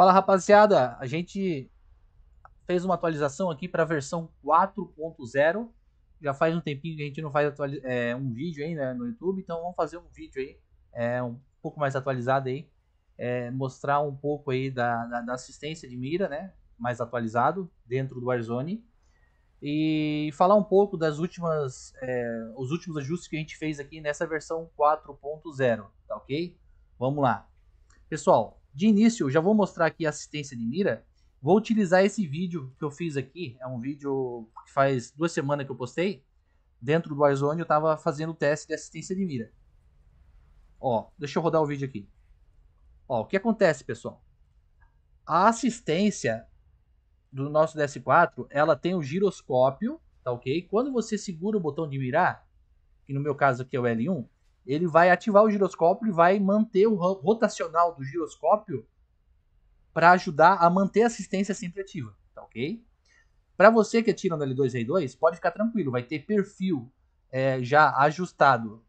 Fala rapaziada, a gente fez uma atualização aqui para a versão 4.0. Já faz um tempinho que a gente não faz é, um vídeo aí né, no YouTube, então vamos fazer um vídeo aí, é, um pouco mais atualizado aí, é, mostrar um pouco aí da, da, da, assistência de mira, né, mais atualizado dentro do Warzone e falar um pouco das últimas, é, os últimos ajustes que a gente fez aqui nessa versão 4.0, tá ok? Vamos lá. Pessoal, de início, eu já vou mostrar aqui a assistência de mira. Vou utilizar esse vídeo que eu fiz aqui, é um vídeo que faz duas semanas que eu postei. Dentro do Warzone eu estava fazendo o teste de assistência de mira. Ó, deixa eu rodar o vídeo aqui. Ó, o que acontece, pessoal? A assistência do nosso DS4, ela tem o um giroscópio, tá ok? Quando você segura o botão de mirar, que no meu caso aqui é o L1, ele vai ativar o giroscópio e vai manter o rotacional do giroscópio para ajudar a manter a assistência sempre ativa, tá ok? Para você que atira no L2 e R2, pode ficar tranquilo, vai ter perfil é, já ajustado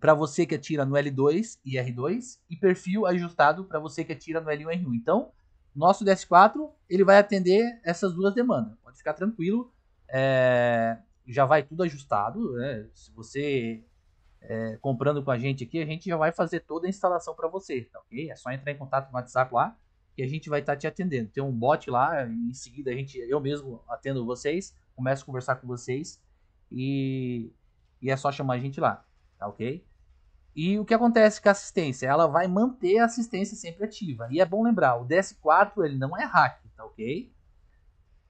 para você que atira no L2 e R2 e perfil ajustado para você que atira no L1 e R1. Então, nosso DS4 ele vai atender essas duas demandas. Pode ficar tranquilo, é, já vai tudo ajustado. Né? Se você é, comprando com a gente aqui, a gente já vai fazer toda a instalação para você, tá ok? É só entrar em contato no WhatsApp lá que a gente vai estar tá te atendendo. Tem um bot lá, em seguida a gente, eu mesmo atendo vocês, começo a conversar com vocês e, e é só chamar a gente lá, tá ok? E o que acontece com a assistência? Ela vai manter a assistência sempre ativa. E é bom lembrar, o DS4 ele não é hack, tá ok?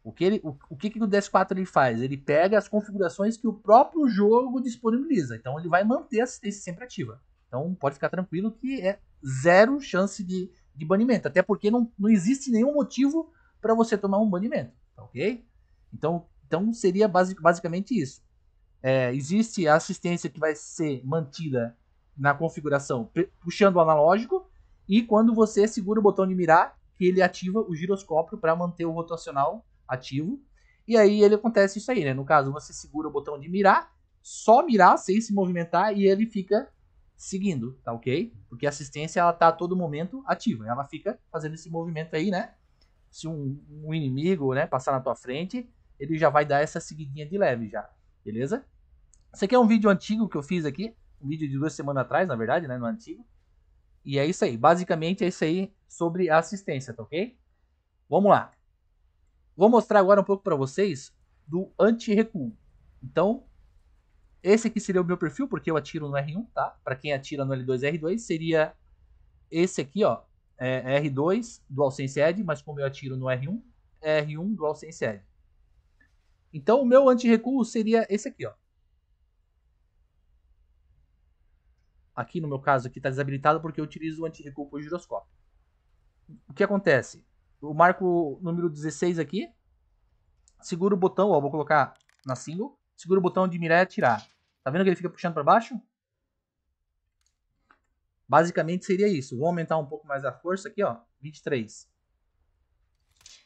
O que, ele, o, o que, que o DS4 ele faz? Ele pega as configurações que o próprio jogo disponibiliza. Então ele vai manter a assistência sempre ativa. Então pode ficar tranquilo que é zero chance de, de banimento. Até porque não, não existe nenhum motivo para você tomar um banimento. Tá ok? Então, então seria basic, basicamente isso. É, existe a assistência que vai ser mantida na configuração puxando o analógico e quando você segura o botão de mirar, que ele ativa o giroscópio para manter o rotacional ativo. E aí ele acontece isso aí, né? No caso, você segura o botão de mirar, só mirar sem se movimentar e ele fica seguindo, tá ok? Porque a assistência ela tá a todo momento ativa, ela fica fazendo esse movimento aí, né? Se um, um inimigo, né, passar na tua frente, ele já vai dar essa seguidinha de leve já, beleza? Esse aqui é um vídeo antigo que eu fiz aqui, um vídeo de duas semanas atrás, na verdade, né, no antigo. E é isso aí, basicamente é isso aí sobre a assistência, tá ok? Vamos lá. Vou mostrar agora um pouco para vocês do anti-recuo. Então, esse aqui seria o meu perfil, porque eu atiro no R1, tá? Para quem atira no L2 e R2, seria esse aqui, ó. É R2 DualSense Edge, mas como eu atiro no R1, é R1 DualSense Edge. Então, o meu anti-recuo seria esse aqui, ó. Aqui, no meu caso, aqui está desabilitado porque eu utilizo o anti-recuo por giroscópio. O que acontece? Eu marco número 16 aqui. Seguro o botão, ó, vou colocar na single. Segura o botão de mirar e atirar. Tá vendo que ele fica puxando para baixo? Basicamente seria isso. Vou aumentar um pouco mais a força aqui, ó. 23.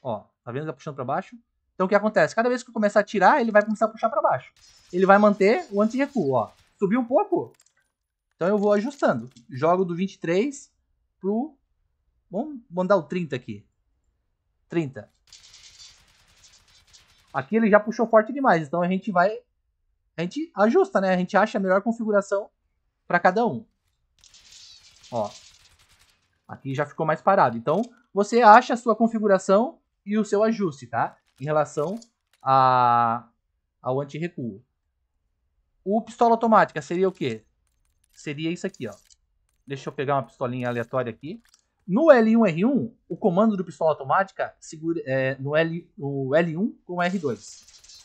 Ó, tá vendo que tá puxando para baixo? Então o que acontece? Cada vez que eu começar a tirar, ele vai começar a puxar para baixo. Ele vai manter o anti-recuo, ó. Subiu um pouco. Então eu vou ajustando. Jogo do 23 pro... Vamos mandar o 30 aqui. 30. Aqui ele já puxou forte demais, então a gente vai. A gente ajusta, né? A gente acha a melhor configuração para cada um. Ó. Aqui já ficou mais parado. Então, você acha a sua configuração e o seu ajuste, tá? Em relação a, ao anti-recuo. O pistola automática seria o quê? Seria isso aqui, ó. Deixa eu pegar uma pistolinha aleatória aqui. No L1R1, o comando do pistola automática segura é, no, L, no L1 com R2.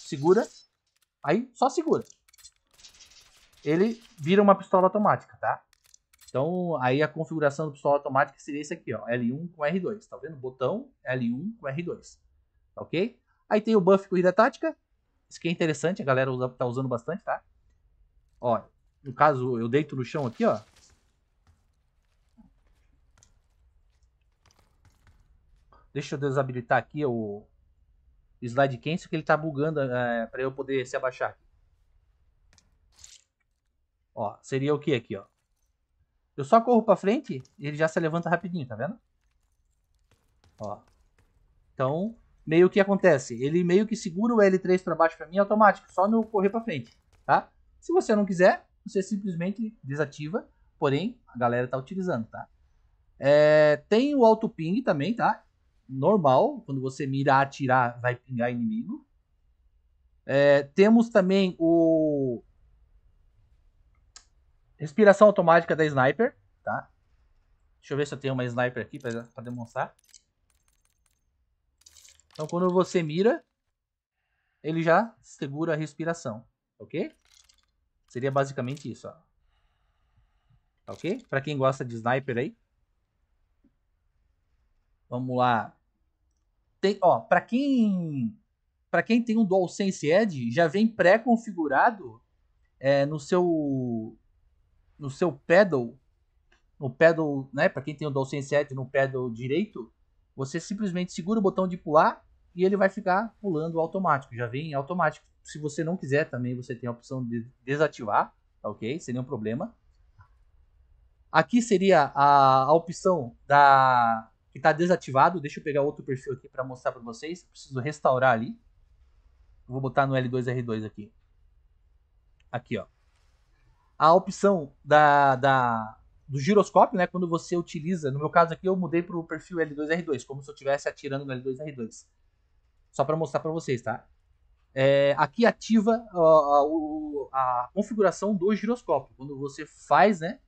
Segura, aí só segura. Ele vira uma pistola automática, tá? Então, aí a configuração do pistola automática seria esse aqui, ó, L1 com R2, tá vendo? Botão L1 com R2, tá ok? Aí tem o buff corrida tática, isso que é interessante, a galera usa, tá usando bastante, tá? Ó, no caso, eu deito no chão aqui, ó, Deixa eu desabilitar aqui o slide cancel que ele tá bugando é, para eu poder se abaixar Ó, seria o que aqui, ó? Eu só corro para frente e ele já se levanta rapidinho, tá vendo? Ó. Então, meio que acontece, ele meio que segura o L3 para baixo para mim automático, só no correr para frente, tá? Se você não quiser, você simplesmente desativa, porém a galera tá utilizando, tá? É, tem o auto ping também, tá? normal, quando você mirar, atirar, vai pingar inimigo. É, temos também o respiração automática da sniper, tá? Deixa eu ver se eu tenho uma sniper aqui para demonstrar. Então, quando você mira, ele já segura a respiração, ok? Seria basicamente isso, ó. Ok? Para quem gosta de sniper aí. Vamos lá. Tem, ó, para quem para quem tem um DualSense Edge, já vem pré-configurado é, no seu no seu pedal, no pedal, né, para quem tem o DualSense Edge no pedal direito, você simplesmente segura o botão de pular e ele vai ficar pulando automático, já vem automático. Se você não quiser também, você tem a opção de desativar, tá OK? Sem nenhum problema. Aqui seria a, a opção da que está desativado. Deixa eu pegar outro perfil aqui para mostrar para vocês. Preciso restaurar ali. Vou botar no L2R2 aqui. Aqui, ó. A opção da, da, do giroscópio, né? Quando você utiliza, no meu caso aqui eu mudei para o perfil L2R2, como se eu estivesse atirando no L2R2. Só para mostrar para vocês, tá? É, aqui ativa a, a, a configuração do giroscópio. Quando você faz, né?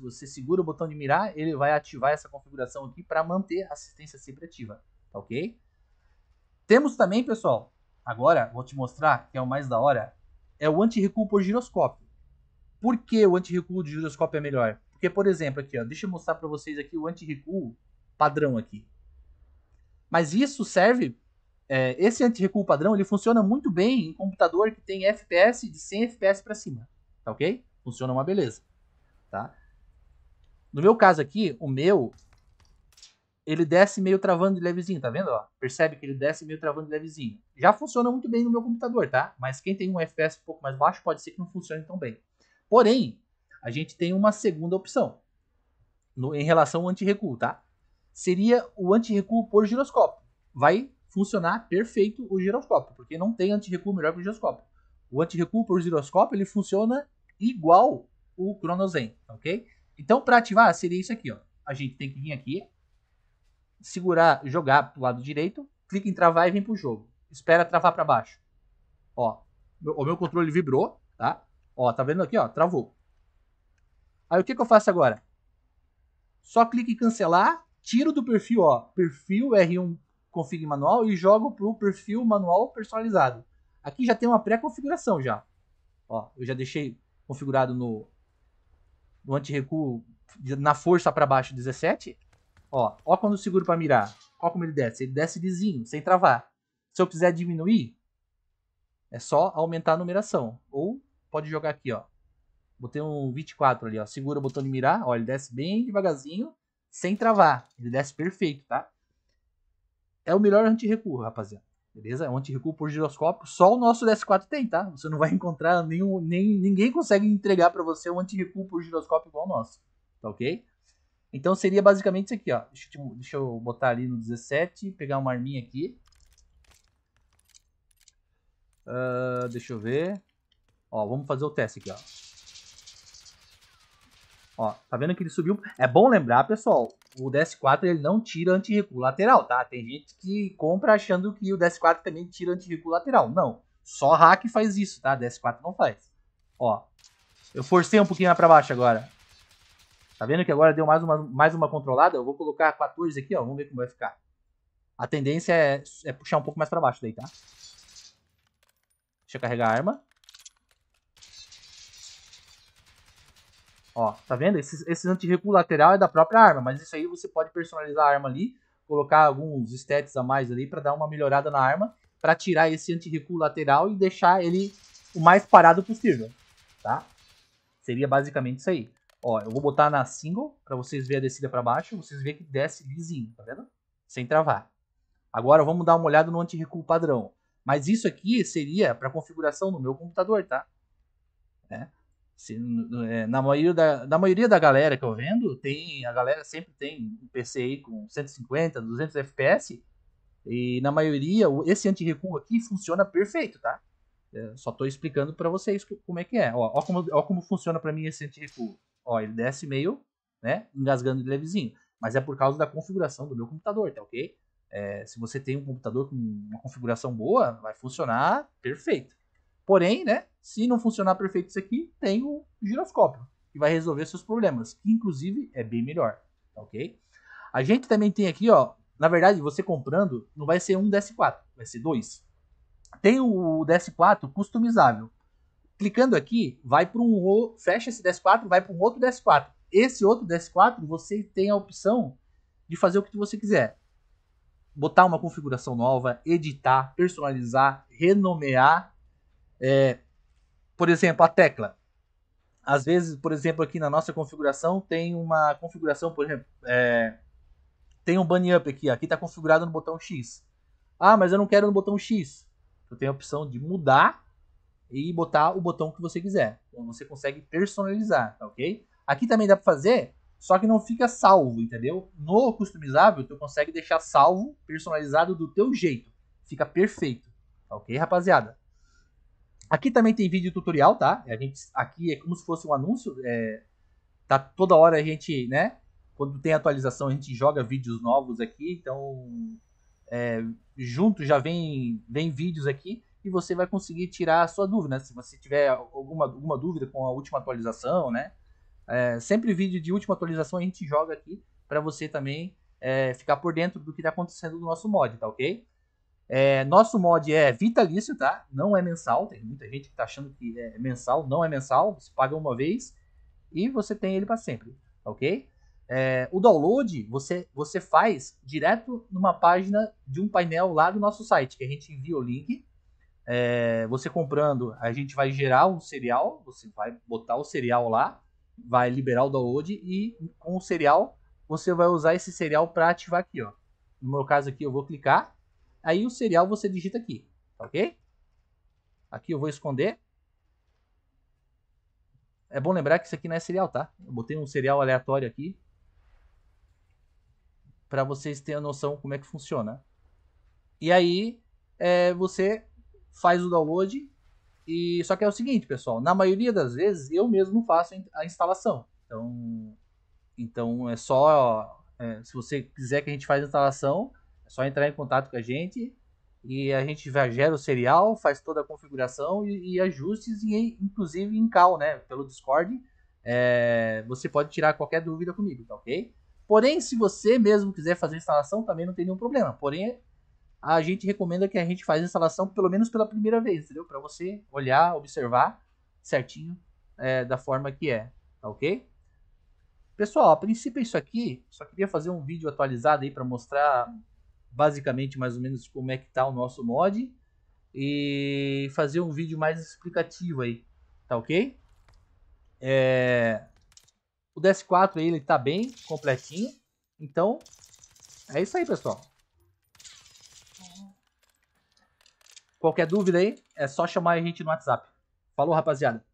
você segura o botão de mirar, ele vai ativar essa configuração aqui para manter a assistência sempre ativa, tá ok? Temos também, pessoal, agora vou te mostrar, que é o mais da hora, é o anti-recuo por giroscópio. Por que o anti-recuo de giroscópio é melhor? Porque, por exemplo, aqui, ó, deixa eu mostrar para vocês aqui o anti-recuo padrão aqui. Mas isso serve, é, esse anti-recuo padrão, ele funciona muito bem em computador que tem FPS de 100 FPS para cima, tá ok? Funciona uma beleza, tá? No meu caso aqui, o meu, ele desce meio travando de levezinho, tá vendo? Ó, percebe que ele desce meio travando de levezinho. Já funciona muito bem no meu computador, tá? Mas quem tem um FPS um pouco mais baixo pode ser que não funcione tão bem. Porém, a gente tem uma segunda opção no, em relação ao anti-recuo, tá? Seria o anti-recuo por giroscópio. Vai funcionar perfeito o giroscópio, porque não tem anti-recuo melhor que o giroscópio. O anti-recuo por giroscópio, ele funciona igual o Chronozen, ok? Então, para ativar, seria isso aqui, ó. A gente tem que vir aqui, segurar, jogar pro lado direito, clica em travar e vem pro jogo. Espera travar para baixo. Ó, o meu controle vibrou, tá? Ó, tá vendo aqui, ó, travou. Aí o que, que eu faço agora? Só clica em cancelar, tiro do perfil, ó, perfil R1 config manual e jogo pro perfil manual personalizado. Aqui já tem uma pré-configuração já. Ó, eu já deixei configurado no do anti-recuo na força para baixo 17. Ó, ó quando eu seguro para mirar. Ó como ele desce. Ele desce lisinho, sem travar. Se eu quiser diminuir, é só aumentar a numeração. Ou pode jogar aqui, ó. Botei um 24 ali, ó. Segura o botão de mirar. Ó, ele desce bem devagarzinho, sem travar. Ele desce perfeito, tá? É o melhor anti-recuo, rapaziada. Beleza? É um antirrecuo por giroscópio. Só o nosso DS4 tem, tá? Você não vai encontrar nenhum. Nem, ninguém consegue entregar para você um antirrecuo por giroscópio igual o nosso. Tá ok? Então seria basicamente isso aqui, ó. Deixa eu, deixa eu botar ali no 17, pegar uma arminha aqui. Uh, deixa eu ver. Ó, vamos fazer o teste aqui, ó. Ó, tá vendo que ele subiu? É bom lembrar, pessoal, o DS4 ele não tira anti antirrecuo lateral, tá? Tem gente que compra achando que o DS4 também tira anti antirrecuo lateral. Não, só hack faz isso, tá? DS4 não faz. Ó, eu forcei um pouquinho mais pra baixo agora. Tá vendo que agora deu mais uma, mais uma controlada? Eu vou colocar 14 aqui, ó. Vamos ver como vai ficar. A tendência é, é puxar um pouco mais pra baixo daí, tá? Deixa eu carregar a arma. Ó, tá vendo? Esse, esse recuo lateral é da própria arma, mas isso aí você pode personalizar a arma ali, colocar alguns stats a mais ali para dar uma melhorada na arma, para tirar esse anti recuo lateral e deixar ele o mais parado possível, tá? Seria basicamente isso aí. Ó, eu vou botar na single para vocês verem a descida para baixo, vocês verem que desce lisinho, tá vendo? Sem travar. Agora vamos dar uma olhada no anti recuo padrão. Mas isso aqui seria para configuração no meu computador, tá? Né? Se, é, na, maioria da, na maioria da galera que eu vendo, tem a galera sempre tem um aí com 150, 200 FPS. E na maioria, esse anti-recuo aqui funciona perfeito, tá? É, só estou explicando para vocês como é que é. Ó, ó, como, ó como funciona para mim esse anti-recuo. Ó, ele desce meio, né? Engasgando de levezinho. Mas é por causa da configuração do meu computador, tá ok? É, se você tem um computador com uma configuração boa, vai funcionar perfeito. Porém, né, se não funcionar perfeito isso aqui, tem o giroscópio, que vai resolver seus problemas, que inclusive é bem melhor, tá ok? A gente também tem aqui, ó, na verdade, você comprando, não vai ser um DS4, vai ser dois. Tem o DS4 customizável. Clicando aqui, vai para um fecha esse DS4, vai para um outro DS4. Esse outro DS4, você tem a opção de fazer o que você quiser. Botar uma configuração nova, editar, personalizar, renomear é, por exemplo, a tecla. Às vezes, por exemplo, aqui na nossa configuração tem uma configuração, por exemplo, é, tem um bunny up aqui, aqui está configurado no botão X. Ah, mas eu não quero no botão X. eu tenho a opção de mudar e botar o botão que você quiser. Então você consegue personalizar, tá ok? Aqui também dá para fazer, só que não fica salvo, entendeu? No customizável, tu consegue deixar salvo, personalizado do teu jeito. Fica perfeito, tá ok, rapaziada? Aqui também tem vídeo tutorial, tá? A gente, aqui é como se fosse um anúncio. É, tá toda hora a gente, né? Quando tem atualização, a gente joga vídeos novos aqui. Então, é, junto já vem, vem vídeos aqui e você vai conseguir tirar a sua dúvida. Né? Se você tiver alguma, alguma dúvida com a última atualização, né? É, sempre vídeo de última atualização a gente joga aqui para você também é, ficar por dentro do que está acontecendo no nosso mod, tá ok? É, nosso mod é vitalício, tá? Não é mensal. Tem muita gente que tá achando que é mensal. Não é mensal. Você paga uma vez e você tem ele para sempre, ok? É, o download você, você faz direto numa página de um painel lá do nosso site, que a gente envia o link. É, você comprando, a gente vai gerar um serial. Você vai botar o serial lá, vai liberar o download e com o serial você vai usar esse serial para ativar aqui, ó. No meu caso aqui eu vou clicar Aí o serial você digita aqui, tá ok? Aqui eu vou esconder. É bom lembrar que isso aqui não é serial, tá? Eu botei um serial aleatório aqui. para vocês terem a noção como é que funciona. E aí é, você faz o download. E só que é o seguinte, pessoal. Na maioria das vezes eu mesmo faço a instalação. Então, então é só... É, se você quiser que a gente faça a instalação, só entrar em contato com a gente e a gente já gera o serial, faz toda a configuração e, e ajustes, e inclusive em cal, né? Pelo Discord, é, você pode tirar qualquer dúvida comigo, tá ok? Porém, se você mesmo quiser fazer a instalação, também não tem nenhum problema. Porém, a gente recomenda que a gente faça a instalação pelo menos pela primeira vez, entendeu? Para você olhar, observar certinho é, da forma que é, tá ok? Pessoal, a princípio é isso aqui. Só queria fazer um vídeo atualizado aí para mostrar basicamente mais ou menos como é que tá o nosso mod e fazer um vídeo mais explicativo aí, tá ok? É... O DS4 aí, ele tá bem completinho, então é isso aí pessoal. Qualquer dúvida aí, é só chamar a gente no WhatsApp. Falou rapaziada!